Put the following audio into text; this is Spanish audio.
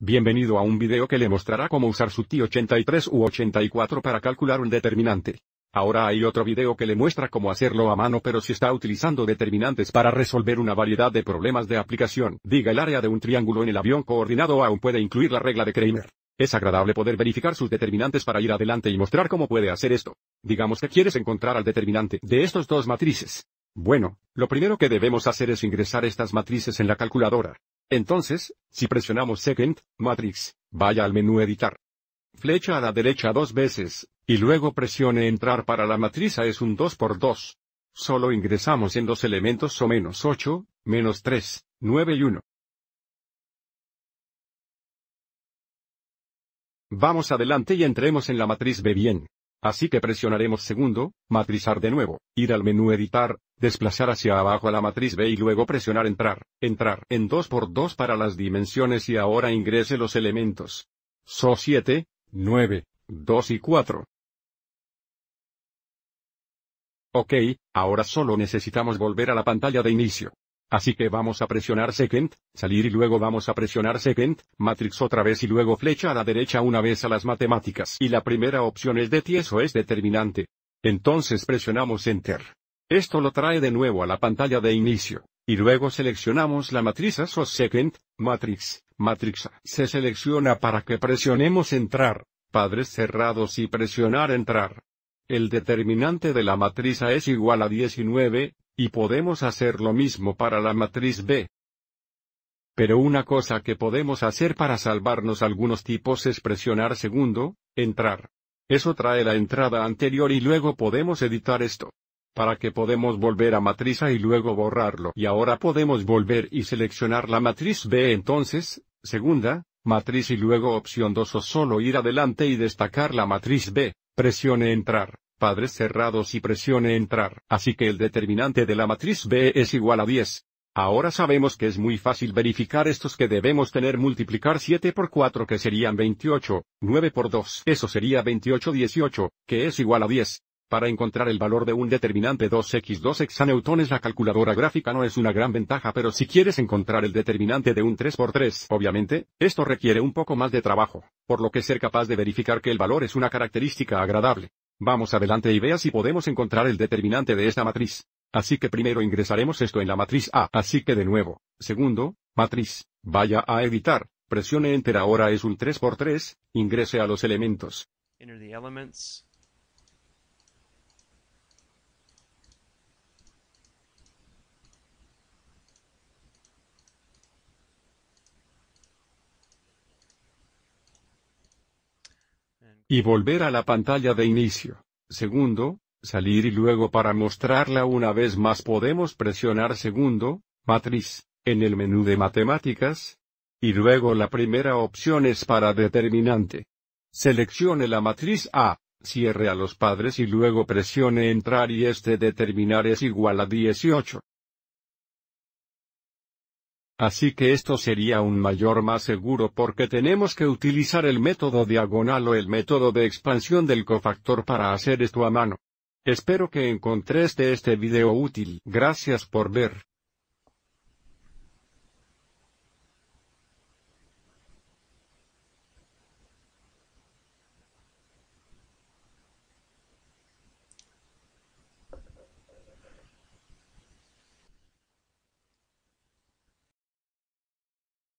Bienvenido a un video que le mostrará cómo usar su T83 u 84 para calcular un determinante. Ahora hay otro video que le muestra cómo hacerlo a mano pero si está utilizando determinantes para resolver una variedad de problemas de aplicación, diga el área de un triángulo en el avión coordinado aún puede incluir la regla de Kramer. Es agradable poder verificar sus determinantes para ir adelante y mostrar cómo puede hacer esto. Digamos que quieres encontrar al determinante de estos dos matrices. Bueno, lo primero que debemos hacer es ingresar estas matrices en la calculadora. Entonces, si presionamos Second, Matrix, vaya al menú Editar. Flecha a la derecha dos veces, y luego presione Entrar para la matriz A es un 2x2. Solo ingresamos en los elementos o menos 8, menos 3, 9 y 1. Vamos adelante y entremos en la matriz B bien. Así que presionaremos segundo, matrizar de nuevo, ir al menú editar, desplazar hacia abajo a la matriz B y luego presionar entrar, entrar en 2x2 para las dimensiones y ahora ingrese los elementos. SO 7, 9, 2 y 4. Ok, ahora solo necesitamos volver a la pantalla de inicio. Así que vamos a presionar second, salir y luego vamos a presionar second, matrix otra vez y luego flecha a la derecha una vez a las matemáticas. Y la primera opción es de ti, es determinante. Entonces presionamos enter. Esto lo trae de nuevo a la pantalla de inicio. Y luego seleccionamos la matriz o second, matrix, matrix Se selecciona para que presionemos entrar, padres cerrados y presionar entrar. El determinante de la matriz es igual a 19, y podemos hacer lo mismo para la matriz B. Pero una cosa que podemos hacer para salvarnos algunos tipos es presionar segundo, entrar. Eso trae la entrada anterior y luego podemos editar esto. Para que podemos volver a matriz A y luego borrarlo. Y ahora podemos volver y seleccionar la matriz B entonces, segunda, matriz y luego opción 2 o solo ir adelante y destacar la matriz B, presione entrar padres cerrados y presione entrar. Así que el determinante de la matriz B es igual a 10. Ahora sabemos que es muy fácil verificar estos que debemos tener multiplicar 7 por 4 que serían 28, 9 por 2 eso sería 28 18, que es igual a 10. Para encontrar el valor de un determinante 2x2 hexaneutones la calculadora gráfica no es una gran ventaja pero si quieres encontrar el determinante de un 3 por 3 obviamente, esto requiere un poco más de trabajo, por lo que ser capaz de verificar que el valor es una característica agradable. Vamos adelante y vea si podemos encontrar el determinante de esta matriz. Así que primero ingresaremos esto en la matriz A. Así que de nuevo, segundo, matriz, vaya a editar, presione Enter ahora es un 3x3, ingrese a los elementos. y volver a la pantalla de inicio. Segundo, salir y luego para mostrarla una vez más podemos presionar segundo, matriz, en el menú de matemáticas. Y luego la primera opción es para determinante. Seleccione la matriz A, cierre a los padres y luego presione entrar y este determinar es igual a 18. Así que esto sería un mayor más seguro porque tenemos que utilizar el método diagonal o el método de expansión del cofactor para hacer esto a mano. Espero que encontres este video útil. Gracias por ver.